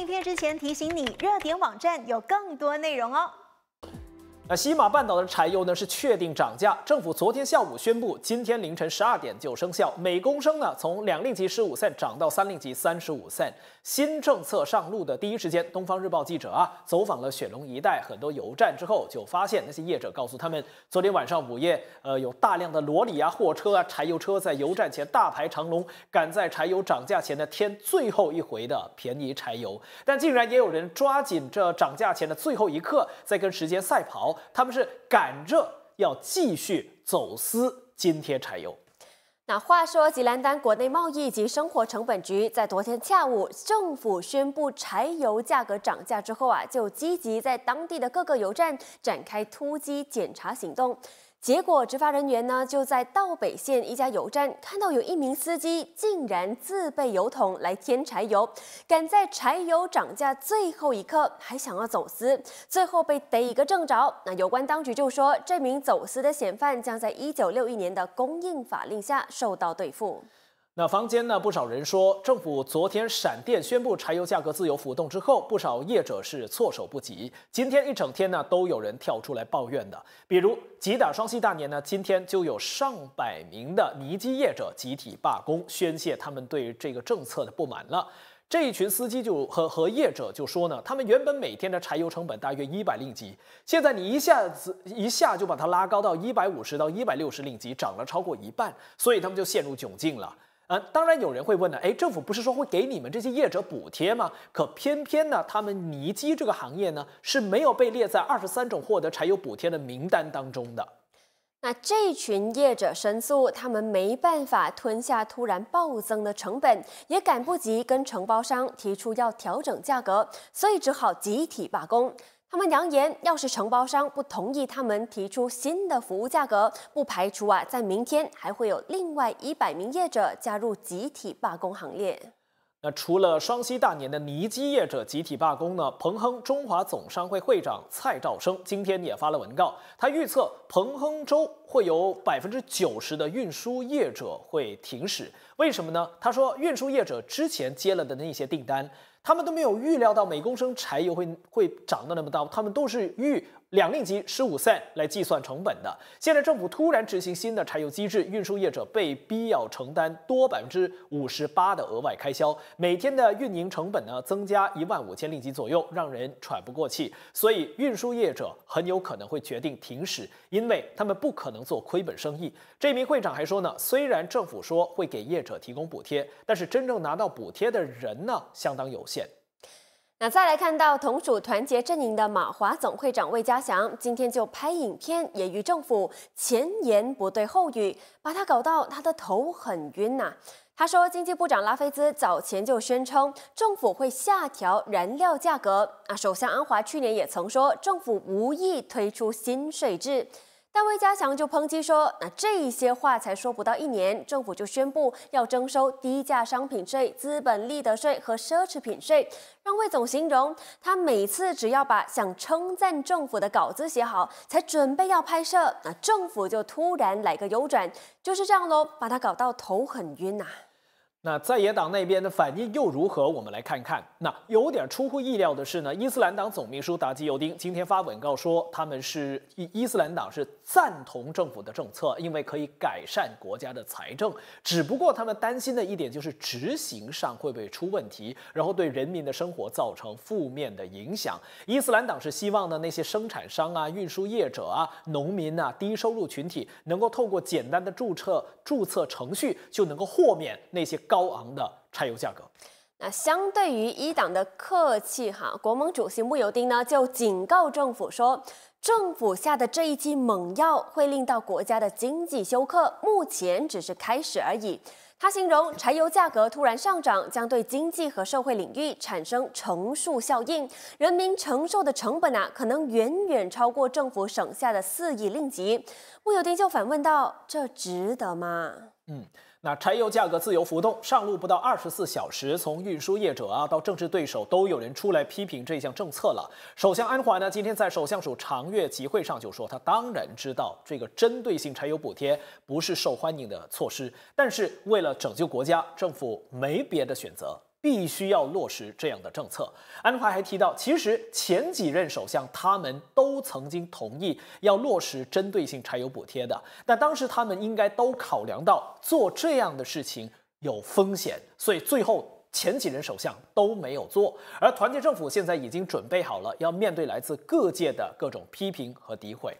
影片之前提醒你，热点网站有更多内容哦。那西马半岛的柴油呢是确定涨价，政府昨天下午宣布，今天凌晨十二点就生效，每公升呢从两令吉十五塞涨到三令吉三十五塞。新政策上路的第一时间，东方日报记者啊走访了雪龙一带很多油站之后，就发现那些业者告诉他们，昨天晚上午夜，呃有大量的罗里啊、货车啊、柴油车在油站前大排长龙，赶在柴油涨价前呢添最后一回的便宜柴油。但竟然也有人抓紧这涨价前的最后一刻，在跟时间赛跑。他们是赶着要继续走私津贴柴油。那话说，吉兰丹国内贸易及生活成本局在昨天下午政府宣布柴油价格涨价之后啊，就积极在当地的各个油站展开突击检查行动。结果，执法人员呢就在道北县一家油站看到有一名司机竟然自备油桶来添柴油，赶在柴油涨价最后一刻还想要走私，最后被逮一个正着。那有关当局就说，这名走私的嫌犯将在一九六一年的供应法令下受到对付。那坊间呢，不少人说，政府昨天闪电宣布柴油价格自由浮动之后，不少业者是措手不及。今天一整天呢，都有人跳出来抱怨的。比如吉打双溪大年呢，今天就有上百名的尼基业者集体罢工，宣泄他们对这个政策的不满。了这一群司机就和和业者就说呢，他们原本每天的柴油成本大约一百令吉，现在你一下子一下就把它拉高到一百五十到一百六十令吉，涨了超过一半，所以他们就陷入窘境了。呃，当然有人会问了，哎，政府不是说会给你们这些业者补贴吗？可偏偏呢，他们泥机这个行业呢是没有被列在二十三种获得柴油补贴的名单当中的。那这群业者申诉，他们没办法吞下突然暴增的成本，也赶不及跟承包商提出要调整价格，所以只好集体罢工。他们扬言，要是承包商不同意他们提出新的服务价格，不排除啊，在明天还会有另外一百名业者加入集体罢工行列。那除了双溪大年的泥基业者集体罢工呢？彭亨中华总商会会长蔡兆生今天也发了文告，他预测彭亨州会有百分之九十的运输业者会停驶。为什么呢？他说，运输业者之前接了的那些订单。他们都没有预料到每公升柴油会会涨到那么大，他们都是预。两令吉十五散来计算成本的。现在政府突然执行新的柴油机制，运输业者被逼要承担多百分之五十八的额外开销，每天的运营成本呢增加一万五千令吉左右，让人喘不过气。所以运输业者很有可能会决定停驶，因为他们不可能做亏本生意。这名会长还说呢，虽然政府说会给业者提供补贴，但是真正拿到补贴的人呢相当有限。那再来看到同属团结阵营的马华总会长魏嘉祥，今天就拍影片揶揄政府前言不对后语，把他搞到他的头很晕呐。他说，经济部长拉菲兹早前就宣称政府会下调燃料价格，啊，首相安华去年也曾说政府无意推出新税制。但魏家祥就抨击说：“那这一些话才说不到一年，政府就宣布要征收低价商品税、资本利得税和奢侈品税。让魏总形容，他每次只要把想称赞政府的稿子写好，才准备要拍摄，那政府就突然来个右转，就是这样喽，把他搞到头很晕呐。”那在野党那边的反应又如何？我们来看看。那有点出乎意料的是呢，伊斯兰党总秘书达基尤丁今天发文告说，他们是伊伊斯兰党是赞同政府的政策，因为可以改善国家的财政。只不过他们担心的一点就是执行上会不会出问题，然后对人民的生活造成负面的影响。伊斯兰党是希望呢那些生产商啊、运输业者啊、农民啊、低收入群体能够透过简单的注册注册程序就能够豁免那些。高昂的柴油价格，那相对于一党的客气哈，国盟主席穆尤丁呢就警告政府说，政府下的这一剂猛药会令到国家的经济休克，目前只是开始而已。他形容柴油价格突然上涨将对经济和社会领域产生乘数效应，人民承受的成本啊，可能远远超过政府省下的四亿令吉。穆尤丁就反问道：“这值得吗？”嗯。那柴油价格自由浮动，上路不到二十四小时，从运输业者啊到政治对手都有人出来批评这项政策了。首相安华呢，今天在首相署长月集会上就说，他当然知道这个针对性柴油补贴不是受欢迎的措施，但是为了拯救国家，政府没别的选择。必须要落实这样的政策。安华还提到，其实前几任首相他们都曾经同意要落实针对性柴油补贴的，但当时他们应该都考量到做这样的事情有风险，所以最后前几任首相都没有做。而团结政府现在已经准备好了，要面对来自各界的各种批评和诋毁。